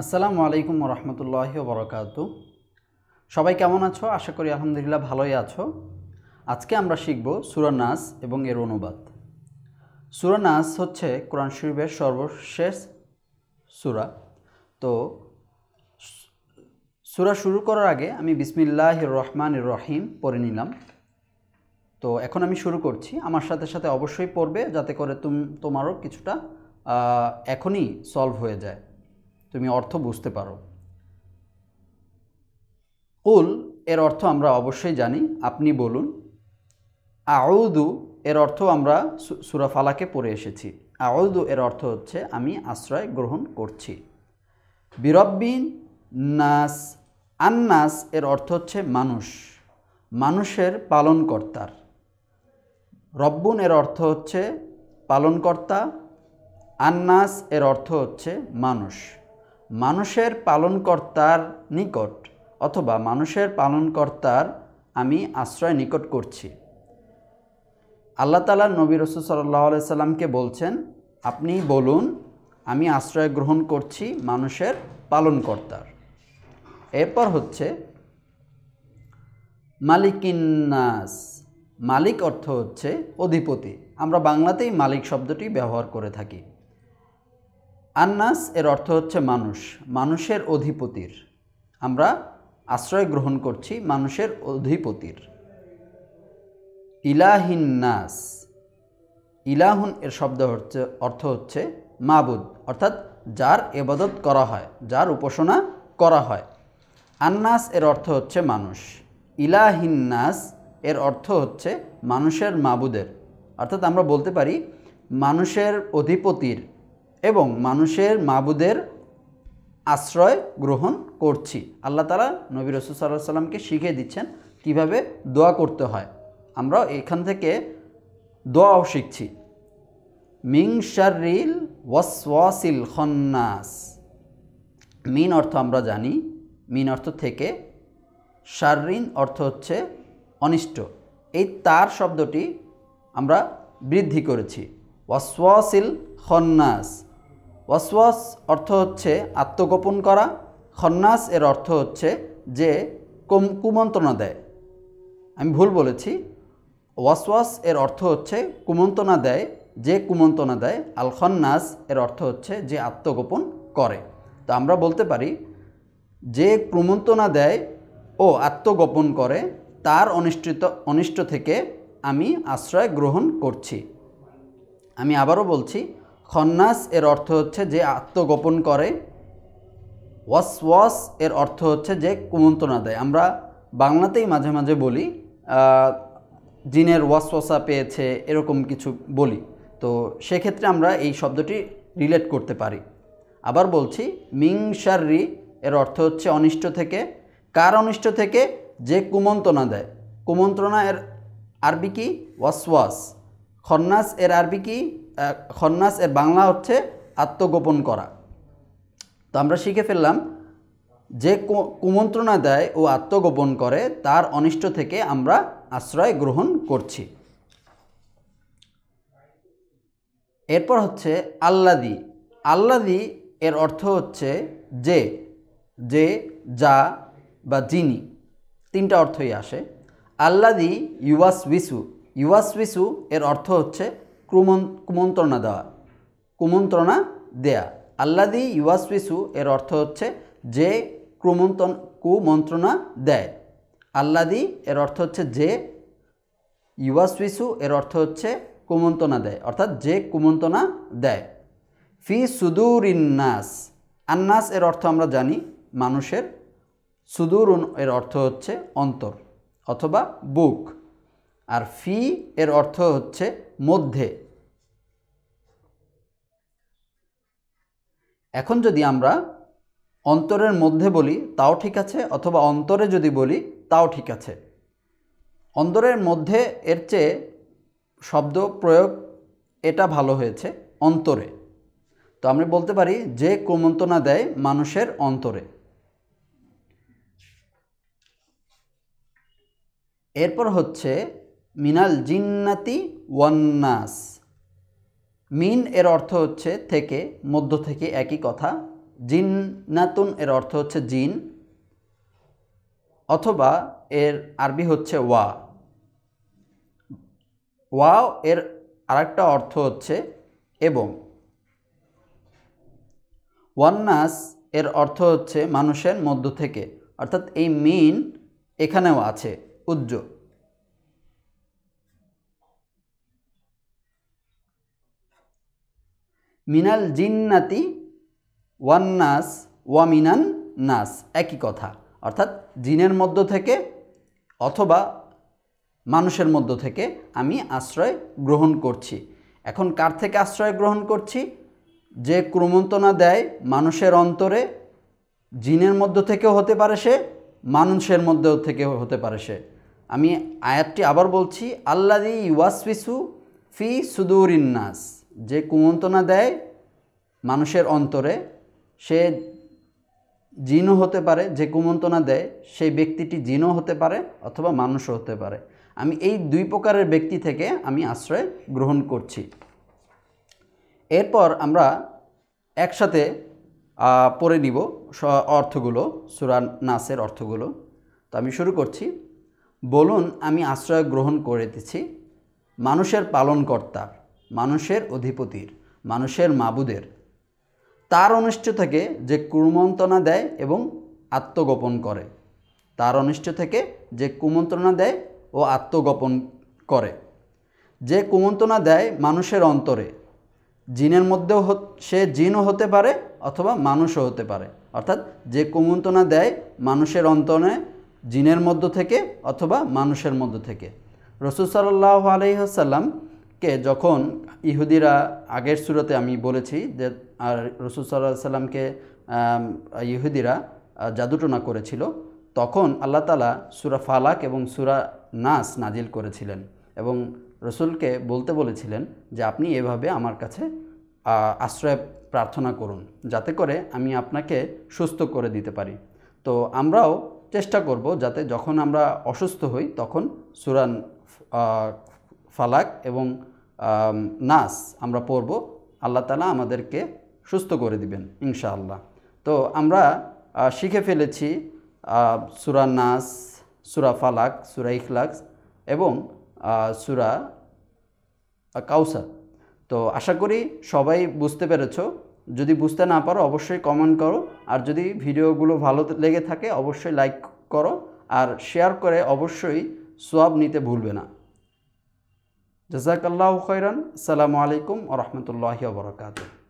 আসসালামু আলাইকুম রহমতুল্লাহি বরকাত সবাই কেমন আছো আশা করি আলহামদুলিল্লাহ ভালোই আছো আজকে আমরা শিখব সুরানাস এবং এর অনুবাদ সুরানাস হচ্ছে কোরআন শরীফের সর্বশেষ সুরা তো সুরা শুরু করার আগে আমি বিসমিল্লাহ রহমান রহিম পড়ে নিলাম তো এখন আমি শুরু করছি আমার সাথে সাথে অবশ্যই পড়বে যাতে করে তুম তোমারও কিছুটা এখনই সলভ হয়ে যায় তুমি অর্থ বুঝতে পারো কুল এর অর্থ আমরা অবশ্যই জানি আপনি বলুন আউদু এর অর্থ আমরা সুরাফালাকে পড়ে এসেছি আউদু এর অর্থ হচ্ছে আমি আশ্রয় গ্রহণ করছি বিরব্বিন নাস আন্নাস এর অর্থ হচ্ছে মানুষ মানুষের পালনকর্তার রব্বুন এর অর্থ হচ্ছে পালনকর্তা আন্নাস এর অর্থ হচ্ছে মানুষ মানুষের পালনকর্তার নিকট অথবা মানুষের পালনকর্তার আমি আশ্রয় নিকট করছি আল্লাহ তালা নবী রসুল সাল্লাহ সাল্লামকে বলছেন আপনি বলুন আমি আশ্রয় গ্রহণ করছি মানুষের পালনকর্তার এরপর হচ্ছে মালিকিন্নাস মালিক অর্থ হচ্ছে অধিপতি আমরা বাংলাতেই মালিক শব্দটি ব্যবহার করে থাকি আন্নাস এর অর্থ হচ্ছে মানুষ মানুষের অধিপতির আমরা আশ্রয় গ্রহণ করছি মানুষের অধিপতির ইলাহিন নাস ইলাহুন এর শব্দ হচ্ছে অর্থ হচ্ছে মাবুদ অর্থাৎ যার এবাদত করা হয় যার উপাসনা করা হয় আন্নাস এর অর্থ হচ্ছে মানুষ ইলাহিন নাস এর অর্থ হচ্ছে মানুষের মাবুদের অর্থাৎ আমরা বলতে পারি মানুষের অধিপতির এবং মানুষের মাবুদের আশ্রয় গ্রহণ করছি আল্লাহ তালা নবী রসুল সাল্লাহ সাল্লামকে শিখিয়ে দিচ্ছেন কিভাবে দোয়া করতে হয় আমরা এখান থেকে দোয়াও শিখছি মিং শারিল ওয়াসিল খন্নাস মিন অর্থ আমরা জানি মিন অর্থ থেকে শারিন অর্থ হচ্ছে অনিষ্ট এই তার শব্দটি আমরা বৃদ্ধি করেছি ওয়াসিল খন্নাস ওয়াসওয়াস অর্থ হচ্ছে আত্মগোপন করা খন্নাস এর অর্থ হচ্ছে যে কম কুমন্ত্রণা দেয় আমি ভুল বলেছি ওয়াসওয়াস এর অর্থ হচ্ছে কুমন্ত্রণা দেয় যে কুমন্ত্রণা দেয় আল খন্নাস এর অর্থ হচ্ছে যে আত্মগোপন করে তো আমরা বলতে পারি যে কুমন্ত্রণা দেয় ও আত্মগোপন করে তার অনিষ্টিত অনিষ্ট থেকে আমি আশ্রয় গ্রহণ করছি আমি আবারও বলছি খন্নাস এর অর্থ হচ্ছে যে আত্মগোপন করে ওয়াস ওয়াস এর অর্থ হচ্ছে যে কুমন্ত্রণা দেয় আমরা বাংলাতেই মাঝে মাঝে বলি জিনের ওয়াসওয়াসা পেয়েছে এরকম কিছু বলি তো সেক্ষেত্রে আমরা এই শব্দটি রিলেট করতে পারি আবার বলছি মিং এর অর্থ হচ্ছে অনিষ্ট থেকে কার অনিষ্ট থেকে যে কুমন্ত্রণা দেয় কুমন্ত্রণা এর আরবি কি ওয়াসওয়াস খন্নাস এর আরবি কি খন্নাস এর বাংলা হচ্ছে আত্মগোপন করা তো আমরা শিখে ফেললাম যে কুমন্ত্রণা দেয় ও আত্মগোপন করে তার অনিষ্ট থেকে আমরা আশ্রয় গ্রহণ করছি এরপর হচ্ছে আল্লাদি আল্লাদি এর অর্থ হচ্ছে যে যে যা বা যিনি তিনটা অর্থই আসে আল্লাদি ইউয়াস উইসু ইউয়াস উইসু এর অর্থ হচ্ছে কুমন কুমন্ত্রণা দেওয়া কুমন্ত্রণা দেয়া আল্লাদি ইউয়াসপিসু এর অর্থ হচ্ছে যে কুমন্ত্রণ কুমন্ত্রণা দেয় আল্লাদি এর অর্থ হচ্ছে যে ইউয়াসপিসু এর অর্থ হচ্ছে কুমন্ত্রণা দেয় অর্থাৎ যে কুমন্ত্রণা দেয় ফি ইন্নাস আন্নাস এর অর্থ আমরা জানি মানুষের সুদূর এর অর্থ হচ্ছে অন্তর অথবা বুক আর ফি এর অর্থ হচ্ছে মধ্যে এখন যদি আমরা অন্তরের মধ্যে বলি তাও ঠিক আছে অথবা অন্তরে যদি বলি তাও ঠিক আছে অন্তরের মধ্যে এর চেয়ে শব্দ প্রয়োগ এটা ভালো হয়েছে অন্তরে তো আমরা বলতে পারি যে কুমন্তনা দেয় মানুষের অন্তরে এরপর হচ্ছে মিনাল জিন্নাতি ওয়ান্নাস মিন এর অর্থ হচ্ছে থেকে মধ্য থেকে একই কথা জিন্নাতুন এর অর্থ হচ্ছে জিন অথবা এর আরবি হচ্ছে ওয়া ওয়া এর আরেকটা অর্থ হচ্ছে এবং ওয়ান্নাস এর অর্থ হচ্ছে মানুষের মধ্য থেকে অর্থাৎ এই মিন এখানেও আছে উজ্জ্বল মিনাল জিন্নাতি ওয়ান নাস ওয়া মিনান নাস একই কথা অর্থাৎ জিনের মধ্য থেকে অথবা মানুষের মধ্য থেকে আমি আশ্রয় গ্রহণ করছি এখন কার থেকে আশ্রয় গ্রহণ করছি যে ক্রমন্তনা দেয় মানুষের অন্তরে জিনের মধ্য থেকেও হতে পারে সে মানুষের মধ্য থেকে হতে পারে সে আমি আয়াতটি আবার বলছি আল্লাদি ওয়াসফিসু ফি সুদুরিন্নাস নাস যে কুমন্তনা দেয় মানুষের অন্তরে সে জিনও হতে পারে যে কুমন্তনা দেয় সেই ব্যক্তিটি জিনও হতে পারে অথবা মানুষও হতে পারে আমি এই দুই প্রকারের ব্যক্তি থেকে আমি আশ্রয় গ্রহণ করছি এরপর আমরা একসাথে পড়ে নিব অর্থগুলো সুরান নাসের অর্থগুলো তো আমি শুরু করছি বলুন আমি আশ্রয় গ্রহণ দিচ্ছি মানুষের পালনকর্তা মানুষের অধিপতির মানুষের মাবুদের তার অনিষ্ট থেকে যে কুমন্ত্রণা দেয় এবং আত্মগোপন করে তার অনিষ্ট থেকে যে কুমন্ত্রণা দেয় ও আত্মগোপন করে যে কুমন্ত্রণা দেয় মানুষের অন্তরে জিনের মধ্যেও সে জিনও হতে পারে অথবা মানুষও হতে পারে অর্থাৎ যে কুমন্ত্রণা দেয় মানুষের অন্তরে জিনের মধ্য থেকে অথবা মানুষের মধ্য থেকে রসুল সাল্লাহ আলহিহাসাল্লাম কে যখন ইহুদিরা আগের সুরতে আমি বলেছি যে আর রসুল সাল্লাহ সাল্লামকে ইহুদিরা জাদুটনা করেছিল তখন আল্লাহ তালা সুরা ফালাক এবং সুরা নাস নাজিল করেছিলেন এবং রসুলকে বলতে বলেছিলেন যে আপনি এভাবে আমার কাছে আশ্রয় প্রার্থনা করুন যাতে করে আমি আপনাকে সুস্থ করে দিতে পারি তো আমরাও চেষ্টা করব যাতে যখন আমরা অসুস্থ হই তখন সুরান ফালাক এবং নাস আমরা পড়ব আল্লাহ তালা আমাদেরকে সুস্থ করে দিবেন ইনশাআল্লাহ তো আমরা শিখে ফেলেছি সুরা নাস সুরা ফালাক সুরা ইখলাক্স এবং সুরা কাউসার তো আশা করি সবাই বুঝতে পেরেছ যদি বুঝতে না পারো অবশ্যই কমেন্ট করো আর যদি ভিডিওগুলো ভালো লেগে থাকে অবশ্যই লাইক করো আর শেয়ার করে অবশ্যই সোয়াব নিতে ভুলবে না جزاك الله خيرا السلام عليكم ورحمة الله وبركاته